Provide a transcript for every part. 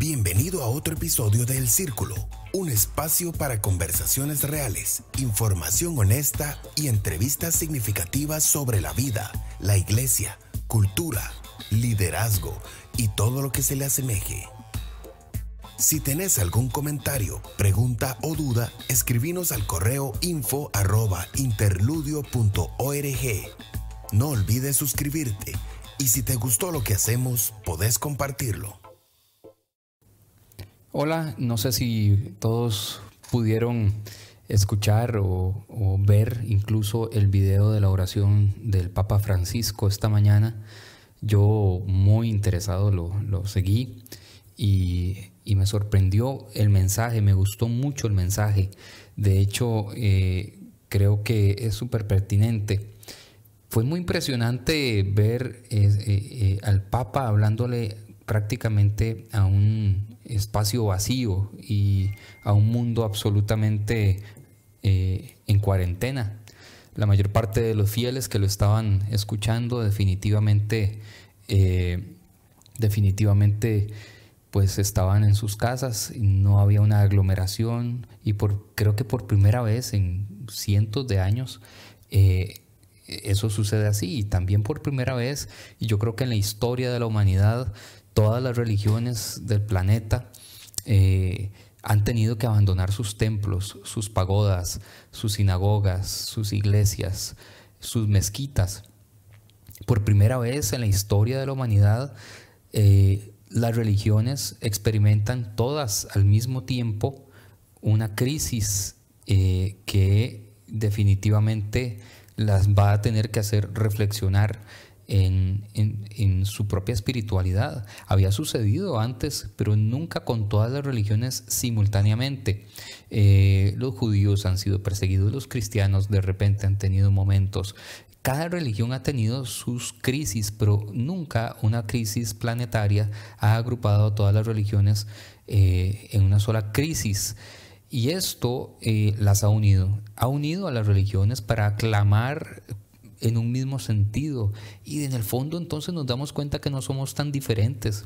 Bienvenido a otro episodio de El Círculo, un espacio para conversaciones reales, información honesta y entrevistas significativas sobre la vida, la iglesia, cultura, liderazgo y todo lo que se le asemeje. Si tenés algún comentario, pregunta o duda, escribinos al correo info interludio.org. No olvides suscribirte y si te gustó lo que hacemos, podés compartirlo. Hola, no sé si todos pudieron escuchar o, ver incluso el video de la oración del Papa Francisco esta mañana. Yo muy interesado lo, seguí y, me sorprendió el mensaje, me gustó mucho el mensaje. De hecho, eh, creo que es súper pertinente. Fue muy impresionante ver eh, eh, al Papa hablándole prácticamente a un espacio vacío y a un mundo absolutamente eh, en cuarentena. La mayor parte de los fieles que lo estaban escuchando definitivamente, eh, definitivamente pues estaban en sus casas, no había una aglomeración y por, creo que por primera vez en cientos de años eh, eso sucede así y también por primera vez, y yo creo que en la historia de la humanidad todas las religiones del planeta eh, han tenido que abandonar sus templos, sus pagodas, sus sinagogas, sus iglesias, sus mezquitas. Por primera vez en la historia de la humanidad, eh, las religiones experimentan todas al mismo tiempo una crisis eh, que definitivamente las va a tener que hacer reflexionar en, su propia espiritualidad. Había sucedido antes, pero nunca con todas las religiones simultáneamente. Eh, los judíos han sido perseguidos, los cristianos de repente han tenido momentos. Cada religión ha tenido sus crisis, pero nunca una crisis planetaria ha agrupado a todas las religiones eh, en una sola crisis. Y esto eh, las ha unido. Ha unido a las religiones para aclamar en un mismo sentido. Y en el fondo entonces nos damos cuenta que no somos tan diferentes.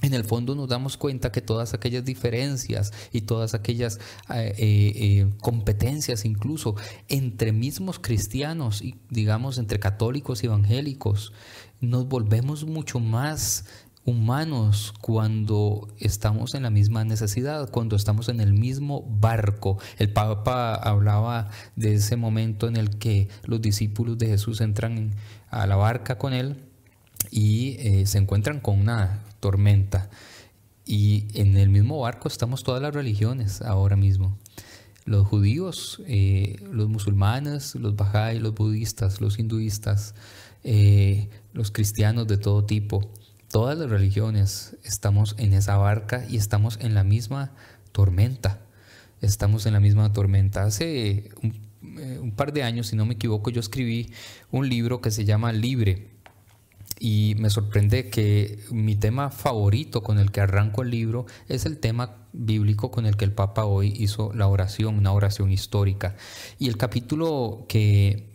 En el fondo nos damos cuenta que todas aquellas diferencias y todas aquellas eh, eh, eh, competencias incluso entre mismos cristianos y digamos entre católicos y evangélicos, nos volvemos mucho más humanos cuando estamos en la misma necesidad, cuando estamos en el mismo barco. El Papa hablaba de ese momento en el que los discípulos de Jesús entran a la barca con él y eh, se encuentran con una tormenta. Y en el mismo barco estamos todas las religiones ahora mismo los judíos, eh, los musulmanes, los bajáis, los budistas, los hinduistas, eh, los cristianos de todo tipo. Todas las religiones estamos en esa barca y estamos en la misma tormenta. Estamos en la misma tormenta. Hace eh, un, par de años, si no me equivoco, yo escribí un libro que se llama Libre. Y me sorprende que mi tema favorito con el que arranco el libro es el tema bíblico con el que el Papa hoy hizo la oración, una oración histórica. Y el capítulo que,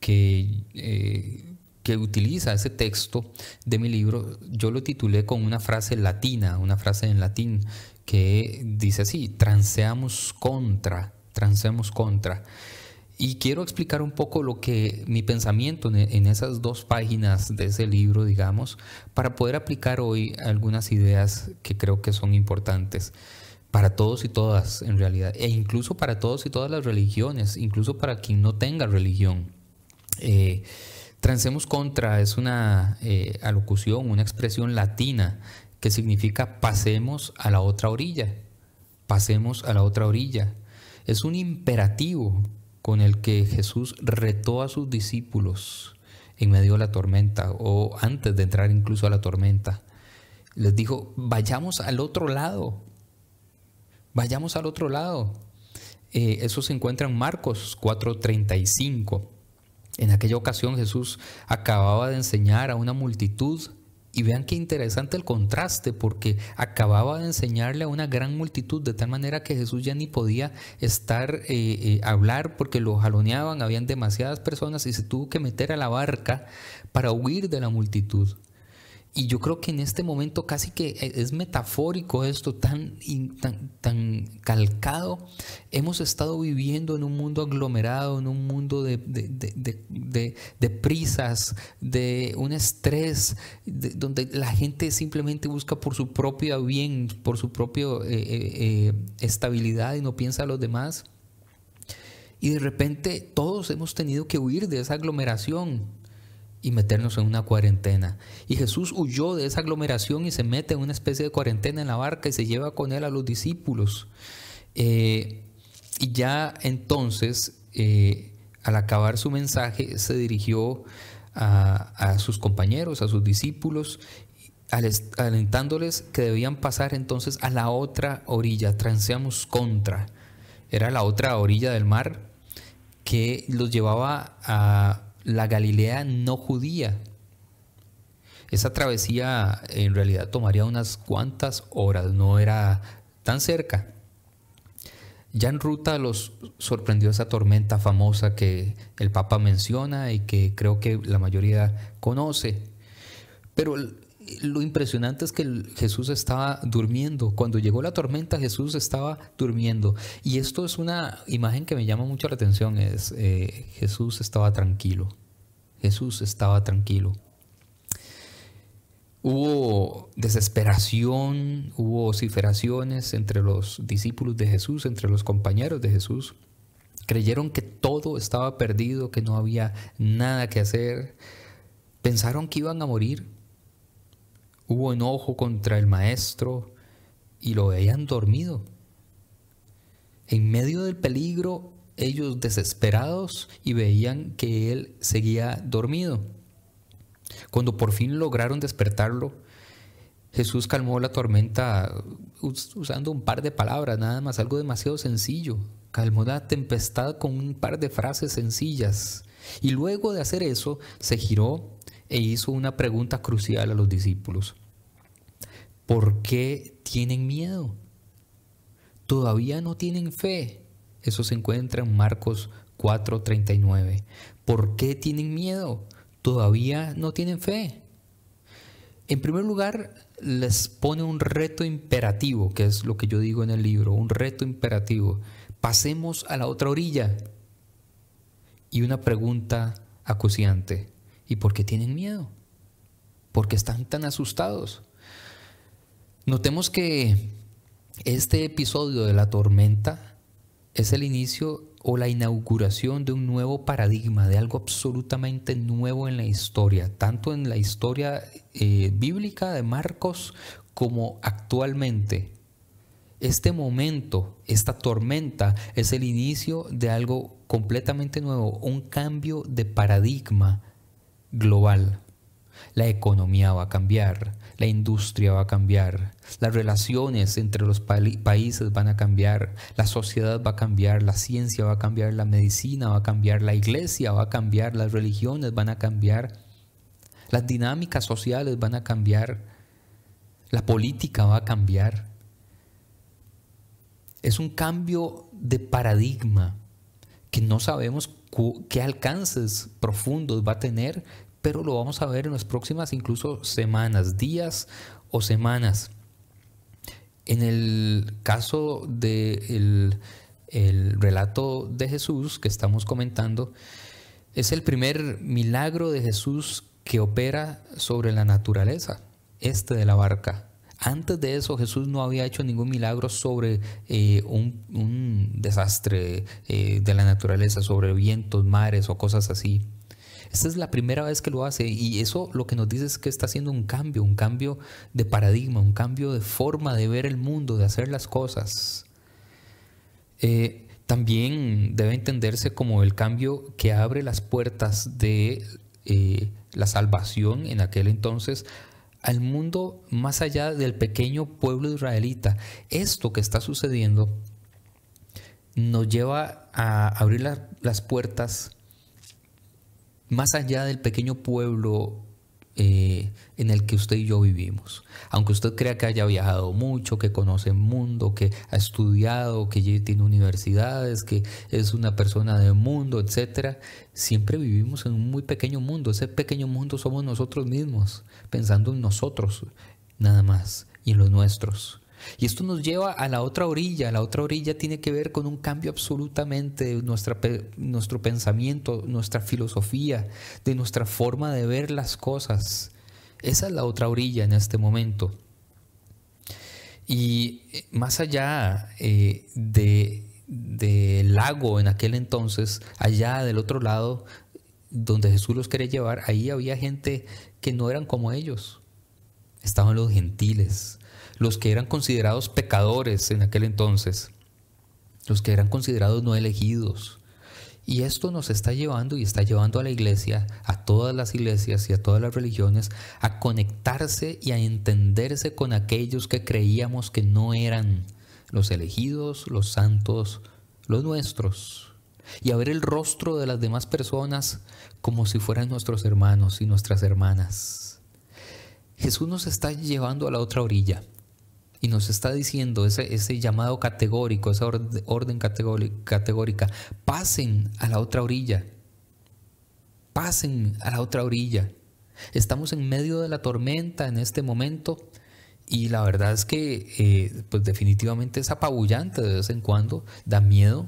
que eh, que utiliza ese texto de mi libro, yo lo titulé con una frase latina, una frase en latín que dice así, transeamos contra, transeamos contra. Y quiero explicar un poco lo que mi pensamiento en esas dos páginas de ese libro, digamos, para poder aplicar hoy algunas ideas que creo que son importantes para todos y todas en realidad, e incluso para todos y todas las religiones, incluso para quien no tenga religión. Eh, Transemos contra es una eh, alocución, una expresión latina que significa pasemos a la otra orilla, pasemos a la otra orilla. Es un imperativo con el que Jesús retó a sus discípulos en medio de la tormenta o antes de entrar incluso a la tormenta. Les dijo, vayamos al otro lado, vayamos al otro lado. Eh, eso se encuentra en Marcos 4:35. En aquella ocasión Jesús acababa de enseñar a una multitud y vean qué interesante el contraste, porque acababa de enseñarle a una gran multitud, de tal manera que Jesús ya ni podía estar, eh, eh, hablar, porque lo jaloneaban, habían demasiadas personas y se tuvo que meter a la barca para huir de la multitud. Y yo creo que en este momento casi que eh, es metafórico esto, tan, tan, tan calcado. Hemos estado viviendo en un mundo aglomerado, en un mundo de, de, prisas, de un estrés, donde la gente simplemente busca por su propio bien, por su propia eh, eh, estabilidad y no piensa a los demás. Y de repente todos hemos tenido que huir de esa aglomeración y meternos en una cuarentena. Y Jesús huyó de esa aglomeración y se mete en una especie de cuarentena en la barca y se lleva con él a los discípulos. Eh, y ya entonces, eh, al acabar su mensaje, se dirigió a, a sus compañeros, a sus discípulos, alentándoles que debían pasar entonces a la otra orilla, transeamos contra. Era la otra orilla del mar que los llevaba a la Galilea no judía. Esa travesía en realidad tomaría unas cuantas horas, no era tan cerca. Ya en ruta los sorprendió esa tormenta famosa que el Papa menciona y que creo que la mayoría conoce. Pero lo impresionante es que Jesús estaba durmiendo. Cuando llegó la tormenta, Jesús estaba durmiendo. Y esto es una imagen que me llama mucho la atención. Es, eh, Jesús estaba tranquilo. Jesús estaba tranquilo. Hubo desesperación, hubo vociferaciones entre los discípulos de Jesús, entre los compañeros de Jesús. Creyeron que todo estaba perdido, que no había nada que hacer. Pensaron que iban a morir, Hubo enojo contra el maestro y lo veían dormido. En medio del peligro, ellos desesperados y veían que él seguía dormido. Cuando por fin lograron despertarlo, Jesús calmó la tormenta usando un par de palabras, nada más, algo demasiado sencillo. Calmó la tempestad con un par de frases sencillas. Y luego de hacer eso, se giró e hizo una pregunta crucial a los discípulos. ¿Por qué tienen miedo? ¿Todavía no tienen fe? Eso se encuentra en Marcos 4:39. ¿Por qué tienen miedo? ¿Todavía no tienen fe? En primer lugar, les pone un reto imperativo, que es lo que yo digo en el libro, un reto imperativo. Pasemos a la otra orilla. Y una pregunta acuciante y por qué tienen miedo, porque están tan asustados. Notemos que este episodio de la tormenta es el inicio o la inauguración de un nuevo paradigma, de algo absolutamente nuevo en la historia, tanto en la historia eh, bíblica de Marcos como actualmente. Este momento, esta tormenta, es el inicio de algo completamente nuevo, un cambio de paradigma global. La economía va a cambiar, la industria va a cambiar, las relaciones entre los países van a cambiar, la sociedad va a cambiar, la ciencia va a cambiar, la medicina va a cambiar, la iglesia va a cambiar, las religiones van a cambiar, las dinámicas sociales van a cambiar, la política va a cambiar. Es un cambio de paradigma que no sabemos qué alcances profundos va a tener, pero lo vamos a ver en las próximas incluso semanas, días o semanas. En el caso del de el relato de Jesús que estamos comentando, es el primer milagro de Jesús que opera sobre la naturaleza, este de la barca. Antes de eso Jesús no había hecho ningún milagro sobre eh, un, desastre eh, de la naturaleza, sobre vientos, mares o cosas así. Esta es la primera vez que lo hace y eso lo que nos dice es que está haciendo un cambio, un cambio de paradigma, un cambio de forma de ver el mundo, de hacer las cosas. Eh, también debe entenderse como el cambio que abre las puertas de la salvación en aquel entonces al mundo más allá del pequeño pueblo israelita. Esto que está sucediendo nos lleva a abrir las puertas más allá del pequeño pueblo eh, en el que usted y yo vivimos. Aunque usted crea que haya viajado mucho, que conoce el mundo, que ha estudiado, que tiene universidades, que es una persona del mundo, etcétera, siempre vivimos en un muy pequeño mundo. Ese pequeño mundo somos nosotros mismos, pensando en nosotros, nada más, y en los nuestros. Y esto nos lleva a la otra orilla. La otra orilla tiene que ver con un cambio absolutamente de nuestro pensamiento, nuestra filosofía, de nuestra forma de ver las cosas. Esa es la otra orilla en este momento. Y eh, más allá eh, del lago en aquel entonces, allá del otro lado, donde Jesús los quería llevar, ahí había gente que no eran como ellos. Estaban los gentiles, los que eran considerados pecadores en aquel entonces, los que eran considerados no elegidos. Y esto nos está llevando y está llevando a la iglesia, a todas las iglesias y a todas las religiones, a conectarse y a entenderse con aquellos que creíamos que no eran los elegidos, los santos, los nuestros. Y a ver el rostro de las demás personas como si fueran nuestros hermanos y nuestras hermanas. Jesús nos está llevando a la otra orilla, y nos está diciendo ese, llamado categórico, esa orden, categórica, pasen a la otra orilla, pasen a la otra orilla. Estamos en medio de la tormenta en este momento y la verdad es que eh, pues definitivamente es apabullante de vez en cuando, da miedo.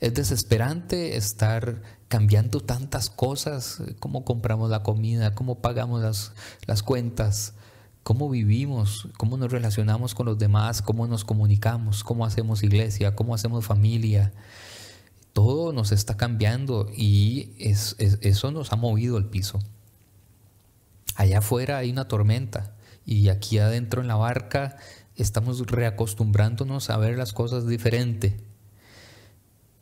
Es desesperante estar cambiando tantas cosas, eh, cómo compramos la comida, cómo pagamos las cuentas, cómo vivimos, cómo nos relacionamos con los demás, cómo nos comunicamos, cómo hacemos iglesia, cómo hacemos familia. Todo nos está cambiando y eso nos ha movido el piso. Allá afuera hay una tormenta y aquí adentro en la barca estamos reacostumbrándonos a ver las cosas diferente.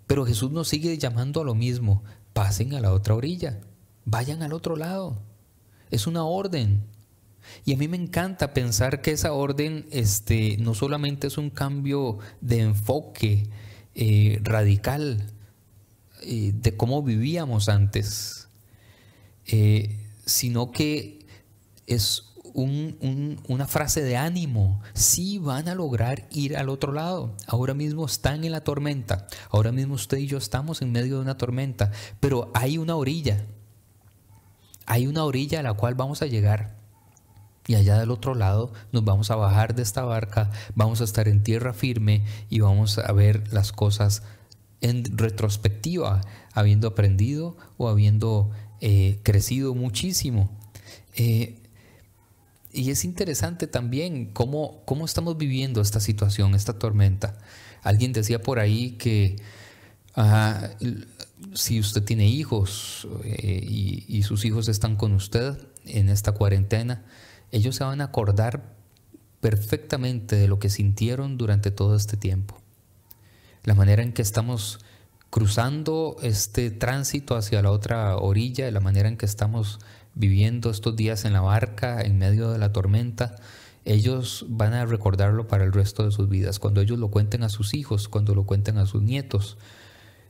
Pero Jesús nos sigue llamando a lo mismo. Pasen a la otra orilla, vayan al otro lado. Es una orden, y a mí me encanta pensar que esa orden este, no solamente es un cambio de enfoque eh, radical eh, de cómo vivíamos antes, eh, sino que es una frase de ánimo. Sí van a lograr ir al otro lado. Ahora mismo están en la tormenta. Ahora mismo usted y yo estamos en medio de una tormenta. Pero hay una orilla. Hay una orilla a la cual vamos a llegar. Y allá del otro lado nos vamos a bajar de esta barca, vamos a estar en tierra firme y vamos a ver las cosas en retrospectiva, habiendo aprendido o habiendo eh, crecido muchísimo. Eh, y es interesante también cómo, estamos viviendo esta situación, esta tormenta. Alguien decía por ahí que si usted tiene hijos eh, y sus hijos están con usted en esta cuarentena, ellos se van a acordar perfectamente de lo que sintieron durante todo este tiempo. La manera en que estamos cruzando este tránsito hacia la otra orilla, la manera en que estamos viviendo estos días en la barca, en medio de la tormenta, ellos van a recordarlo para el resto de sus vidas. Cuando ellos lo cuenten a sus hijos, cuando lo cuenten a sus nietos,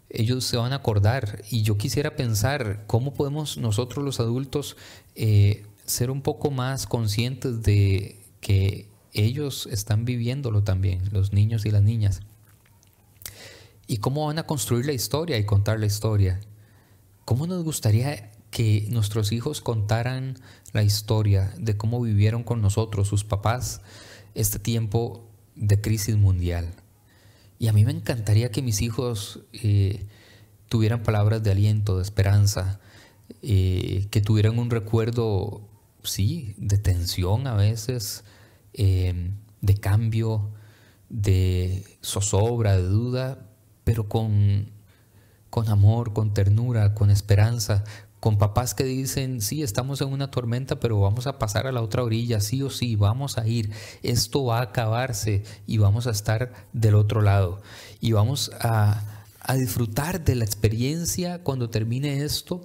ellos se van a acordar. Y yo quisiera pensar cómo podemos nosotros los adultos eh, ser un poco más conscientes de que ellos están viviéndolo también, los niños y las niñas. ¿Y cómo van a construir la historia y contar la historia? ¿Cómo nos gustaría que nuestros hijos contaran la historia de cómo vivieron con nosotros, sus papás, este tiempo de crisis mundial? Y a mí me encantaría que mis hijos eh, tuvieran palabras de aliento, de esperanza, eh, que tuvieran un recuerdo sí, de tensión a veces, em, de cambio, de zozobra, de duda, pero con, amor, con ternura, con esperanza, con papás que dicen, sí, estamos en una tormenta, pero vamos a pasar a la otra orilla, sí o sí, vamos a ir, esto va a acabarse y vamos a estar del otro lado. Y vamos a disfrutar de la experiencia cuando termine esto,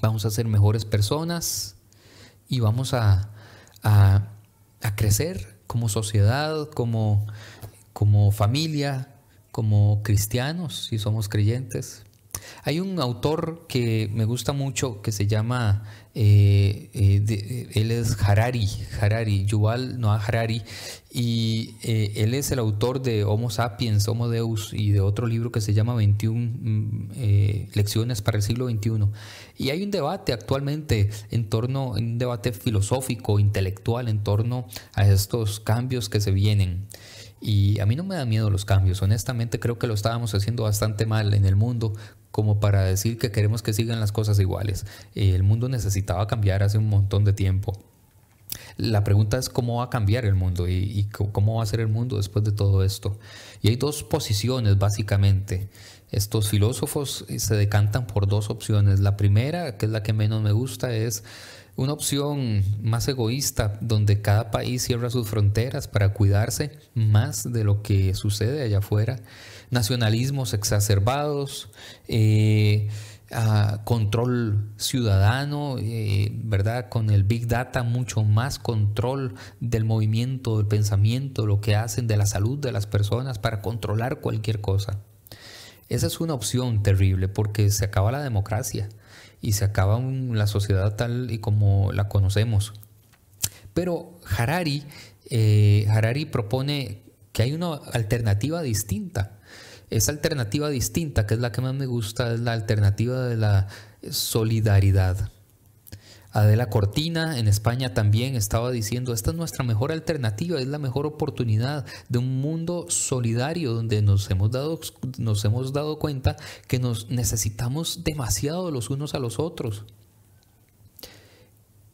vamos a ser mejores personas, y vamos a, crecer como sociedad, como, como familia, como cristianos, si somos creyentes. Hay un autor que me gusta mucho que se llama eh, eh, eh, él es Harari, Harari, Yuval Noah Harari, y él es el autor de Homo Sapiens, Homo Deus y de otro libro que se llama 21 mm, Lecciones para el siglo XXI. Y hay un debate actualmente en torno, un debate filosófico, intelectual, en torno a estos cambios que se vienen. Y a mí no me da miedo los cambios. Honestamente creo que lo estábamos haciendo bastante mal en el mundo como para decir que queremos que sigan las cosas iguales. Eh, el mundo necesitaba cambiar hace un montón de tiempo. La pregunta es cómo va a cambiar el mundo y, cómo va a ser el mundo después de todo esto. Y hay dos posiciones básicamente. Estos filósofos eh, se decantan por dos opciones. La primera, que es la que menos me gusta, es una opción más egoísta, donde cada país cierra sus fronteras para cuidarse más de lo que sucede allá afuera nacionalismos exacerbados, eh, control ciudadano, eh, ¿verdad? Con el Big Data, mucho más control del movimiento, del pensamiento, lo que hacen, de la salud de las personas para controlar cualquier cosa. Esa es una opción terrible porque se acaba la democracia y se acaba la sociedad tal y como la conocemos. Pero Harari, eh, Harari propone que hay una alternativa distinta esa alternativa distinta, que es la que más me gusta, es la alternativa de la solidaridad. Adela Cortina en España también estaba diciendo, esta es nuestra mejor alternativa, es la mejor oportunidad de un mundo solidario donde nos hemos dado, nos hemos dado cuenta que nos necesitamos demasiado los unos a los otros.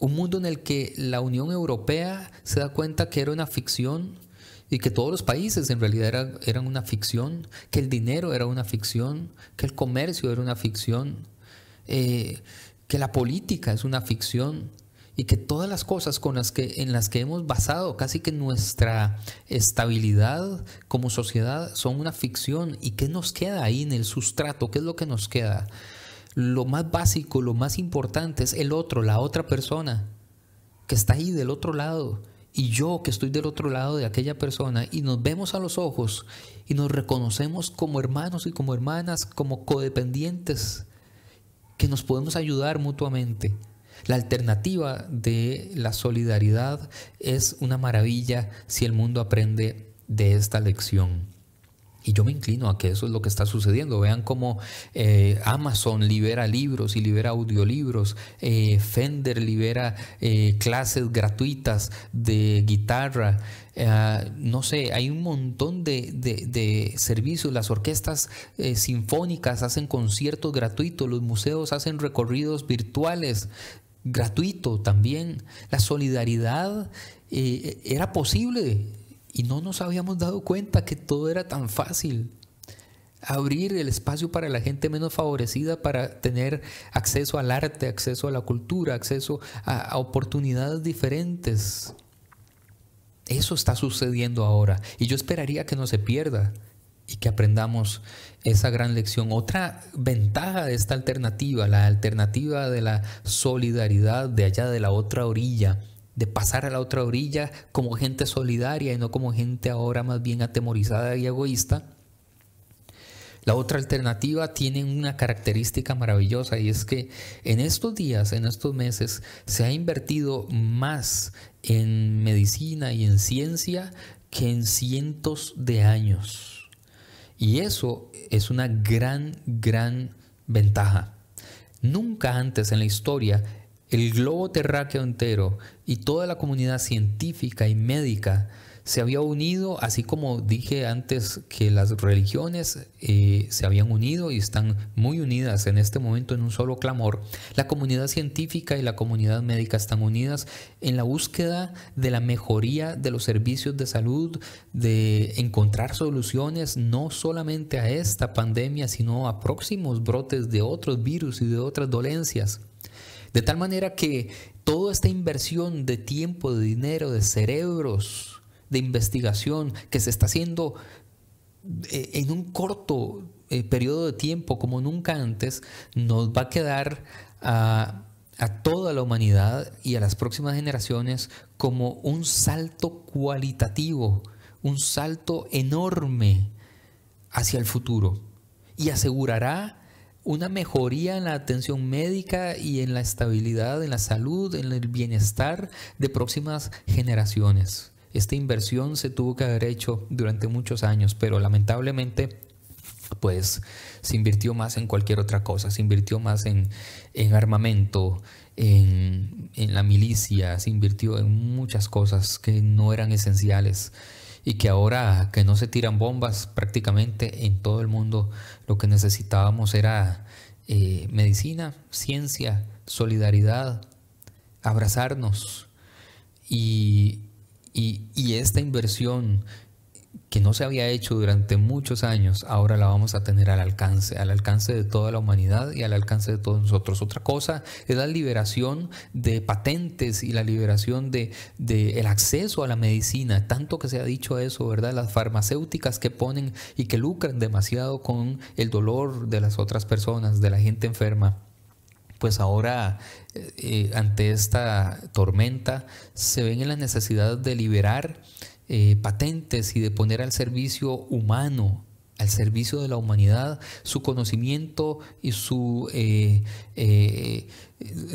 Un mundo en el que la Unión Europea se da cuenta que era una ficción y que todos los países en realidad eran, una ficción, que el dinero era una ficción, que el comercio era una ficción, eh, que la política es una ficción y que todas las cosas con las que, en las que hemos basado casi que nuestra estabilidad como sociedad son una ficción y qué nos queda ahí en el sustrato, qué es lo que nos queda. Lo más básico, lo más importante es el otro, la otra persona que está ahí del otro lado y yo que estoy del otro lado de aquella persona y nos vemos a los ojos y nos reconocemos como hermanos y como hermanas, como codependientes, que nos podemos ayudar mutuamente. La alternativa de la solidaridad es una maravilla si el mundo aprende de esta lección. Y yo me inclino a que eso es lo que está sucediendo. Vean cómo eh, Amazon libera libros y libera audiolibros, eh, Fender libera eh, clases gratuitas de guitarra. no sé, hay un montón de, servicios. Las orquestas sinfónicas hacen conciertos gratuitos, los museos hacen recorridos virtuales gratuitos también. La solidaridad era posible y no nos habíamos dado cuenta que todo era tan fácil. Abrir el espacio para la gente menos favorecida para tener acceso al arte, acceso a la cultura, acceso a, oportunidades diferentes. Eso está sucediendo ahora y yo esperaría que no se pierda y que aprendamos esa gran lección. Otra ventaja de esta alternativa, la alternativa de la solidaridad de allá de la otra orilla, de pasar a la otra orilla como gente solidaria y no como gente ahora más bien atemorizada y egoísta. La otra alternativa tiene una característica maravillosa y es que en estos días, en estos meses, se ha invertido más en medicina y en ciencia que en cientos de años. Y eso es una gran, gran ventaja. Nunca antes en la historia el globo terráqueo entero y toda la comunidad científica y médica se había unido, así como dije antes que las religiones eh, se habían unido y están muy unidas en este momento en un solo clamor, la comunidad científica y la comunidad médica están unidas en la búsqueda de la mejoría de los servicios de salud, de encontrar soluciones no solamente a esta pandemia, sino a próximos brotes de otros virus y de otras dolencias. De tal manera que toda esta inversión de tiempo, de dinero, de cerebros, de investigación que se está haciendo eh, en un corto eh, periodo de tiempo como nunca antes, nos va a quedar a, a toda la humanidad y a las próximas generaciones como un salto cualitativo, un salto enorme hacia el futuro y asegurará una mejoría en la atención médica y en la estabilidad, en la salud, en el bienestar de próximas generaciones. Esta inversión se tuvo que haber hecho durante muchos años, pero lamentablemente pues se invirtió más en cualquier otra cosa, se invirtió más en, armamento, en, en la milicia, se invirtió en muchas cosas que no eran esenciales y que ahora que no se tiran bombas prácticamente en todo el mundo, lo que necesitábamos era eh, medicina, ciencia, solidaridad, abrazarnos. y, y esta inversión que no se había hecho durante muchos años, ahora la vamos a tener al alcance, al alcance de toda la humanidad y al alcance de todos nosotros. Otra cosa es la liberación de patentes y la liberación de, el acceso a la medicina, tanto que se ha dicho eso, ¿verdad? Las farmacéuticas que ponen y que lucran demasiado con el dolor de las otras personas, de la gente enferma pues ahora eh, eh, ante esta tormenta se ven en la necesidad de liberar eh, patentes y de poner al servicio humano, al servicio de la humanidad, su conocimiento y eh, eh,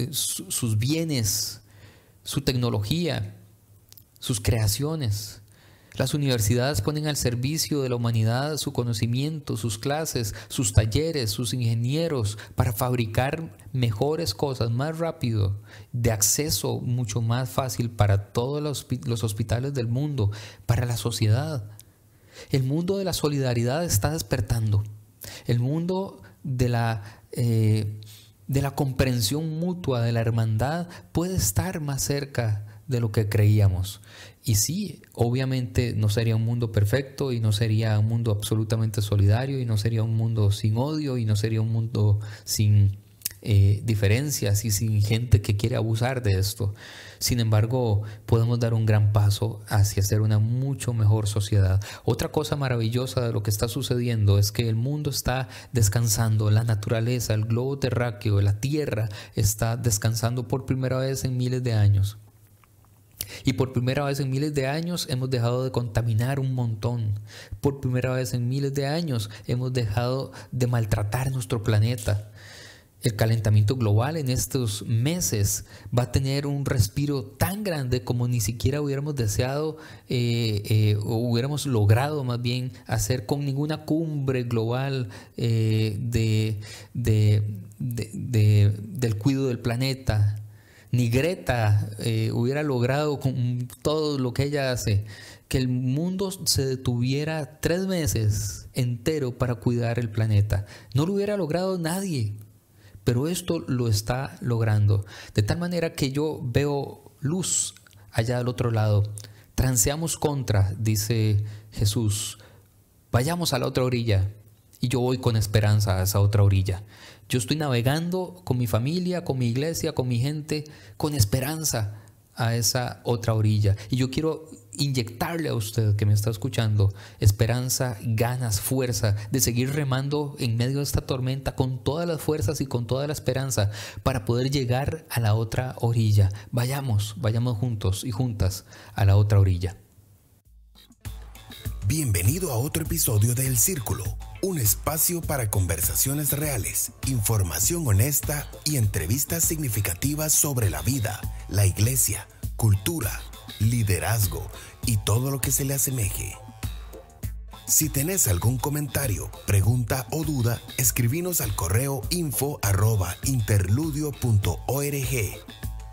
sus bienes, su tecnología, sus creaciones las universidades ponen al servicio de la humanidad su conocimiento, sus clases, sus talleres, sus ingenieros para fabricar mejores cosas más rápido, de acceso mucho más fácil para todos los, hospitales del mundo, para la sociedad. El mundo de la solidaridad está despertando. El mundo de la eh, comprensión mutua, de la hermandad, puede estar más cerca de lo que creíamos. Y sí, obviamente no sería un mundo perfecto y no sería un mundo absolutamente solidario y no sería un mundo sin odio y no sería un mundo sin eh, diferencias y sin gente que quiere abusar de esto. Sin embargo, podemos dar un gran paso hacia ser una mucho mejor sociedad. Otra cosa maravillosa de lo que está sucediendo es que el mundo está descansando, la naturaleza, el globo terráqueo, la Tierra está descansando por primera vez en miles de años. Y por primera vez en miles de años hemos dejado de contaminar un montón. Por primera vez en miles de años hemos dejado de maltratar nuestro planeta. El calentamiento global en estos meses va a tener un respiro tan grande como ni siquiera hubiéramos deseado eh, eh, o hubiéramos logrado más bien hacer con ninguna cumbre global eh, del cuidado del planeta, ni Greta eh, hubiera logrado con todo lo que ella hace, que el mundo se detuviera tres meses entero para cuidar el planeta. No lo hubiera logrado nadie, pero esto lo está logrando. De tal manera que yo veo luz allá al otro lado. Transeamos contra, dice Jesús. Vayamos a la otra orilla. Y yo voy con esperanza a esa otra orilla. Yo estoy navegando con mi familia, con mi iglesia, con mi gente, con esperanza a esa otra orilla. Y yo quiero inyectarle a usted que me está escuchando esperanza, ganas, fuerza de seguir remando en medio de esta tormenta con todas las fuerzas y con toda la esperanza para poder llegar a la otra orilla. Vayamos, vayamos juntos y juntas a la otra orilla. Bienvenido a otro episodio de Círculo un espacio para conversaciones reales, información honesta y entrevistas significativas sobre la vida, la iglesia, cultura, liderazgo y todo lo que se le asemeje. Si tenés algún comentario, pregunta o duda, escribinos al correo info@interludio.org.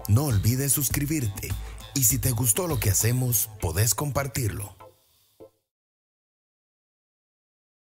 No olvides suscribirte y si te gustó lo que hacemos, podés compartirlo.